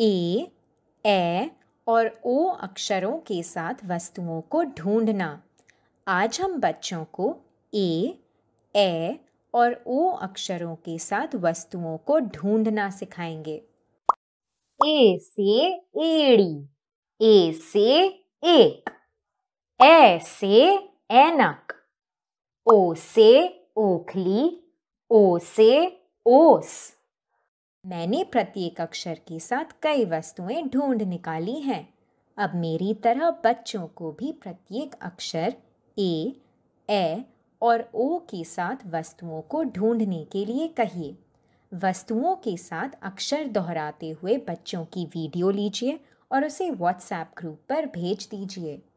ए ए और ओ अक्षरों के साथ वस्तुओं को ढूंढना आज हम बच्चों को ए ए और ओ अक्षरों के साथ वस्तुओं को ढूंढना सिखाएंगे ए से एड़ी ए से एक ए से एनक ओ से ओखली ओ से ओस मैंने प्रत्येक अक्षर के साथ कई वस्तुएं ढूंढ निकाली हैं अब मेरी तरह बच्चों को भी प्रत्येक अक्षर ए ए और ओ के साथ वस्तुओं को ढूंढने के लिए कहिए वस्तुओं के साथ अक्षर दोहराते हुए बच्चों की वीडियो लीजिए और उसे व्हाट्सएप ग्रुप पर भेज दीजिए